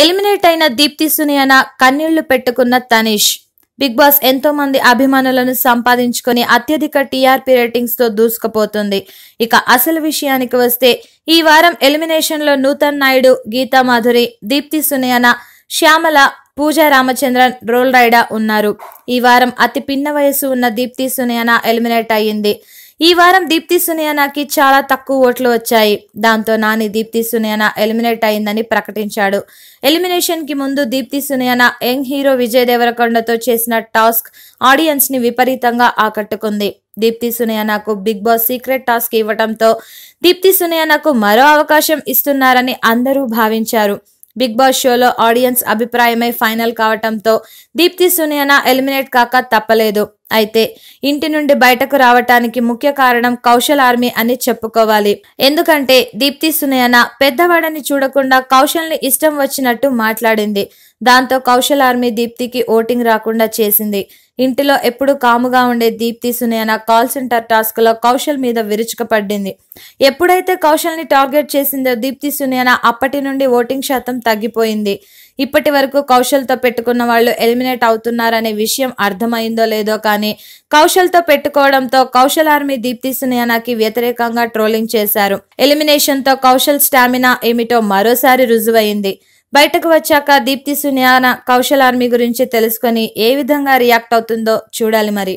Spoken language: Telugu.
ఎలిమినేట్ అయిన దీప్తి సునియన కన్నీళ్లు పెట్టుకున్న తనీష్ బిగ్ బాస్ ఎంతో మంది అభిమానులను సంపాదించుకుని అత్యధిక టీఆర్పీ రేటింగ్స్ తో దూసుకుపోతుంది ఇక అసలు విషయానికి వస్తే ఈ వారం ఎలిమినేషన్ లో నూతన్ నాయుడు గీతా మాధురి దీప్తి సునియన శ్యామల పూజ రామచంద్రన్ రోల్ రైడా ఉన్నారు ఈ వారం అతి పిన్న వయసు ఉన్న దీప్తి సునియన ఎలిమినేట్ అయ్యింది ఈ వారం దీప్తి సునియానాకి చాలా తక్కువ ఓట్లు వచ్చాయి దాంతో నాని దీప్తి సునియానా ఎలిమినేట్ అయిందని ప్రకటించాడు ఎలిమినేషన్ కి ముందు దీప్తి సునియానా యంగ్ హీరో విజయ్ దేవరకొండతో చేసిన టాస్క్ ఆడియన్స్ ని విపరీతంగా ఆకట్టుకుంది దీప్తి సునియానాకు బిగ్ బాస్ సీక్రెట్ టాస్క్ ఇవ్వడంతో దీప్తి సునియానాకు మరో అవకాశం ఇస్తున్నారని అందరూ భావించారు బిగ్ బాస్ షోలో ఆడియన్స్ అభిప్రాయమై ఫైనల్ కావటంతో దీప్తి సునేనా ఎలిమినేట్ కాక తప్పలేదు అయితే ఇంటి నుండి బయటకు రావటానికి ముఖ్య కారణం కౌశల్ ఆర్మీ అని చెప్పుకోవాలి ఎందుకంటే దీప్తి సునయన పెద్దవాడని చూడకుండా కౌశల్ని ఇష్టం వచ్చినట్టు మాట్లాడింది దాంతో కౌశల్ ఆర్మీ దీప్తికి ఓటింగ్ రాకుండా చేసింది ఇంటిలో ఎప్పుడు కాముగా ఉండే దీప్తి సునేన కాల్ సెంటర్ టాస్క్లో కౌశల్ మీద విరుచుకపడింది ఎప్పుడైతే కౌశల్ని టార్గెట్ చేసిందో దీప్తి సునేన అప్పటి నుండి ఓటింగ్ శాతం తగ్గిపోయింది ఇప్పటి వరకు కౌశల్తో పెట్టుకున్న వాళ్ళు ఎలిమినేట్ అవుతున్నారనే విషయం అర్థమైందో లేదో కానీ కౌశల్తో పెట్టుకోవడంతో కౌశల్ ఆర్మీ దీప్తి సునేనాకి వ్యతిరేకంగా ట్రోలింగ్ చేశారు ఎలిమినేషన్తో కౌశల్ స్టామినా ఏమిటో మరోసారి రుజువైంది బయటకు వచ్చాక దీప్తి సునియాన కౌశల్ ఆర్మీ గురించి తెలుసుకొని ఏ విధంగా రియాక్ట్ అవుతుందో చూడాలి మరి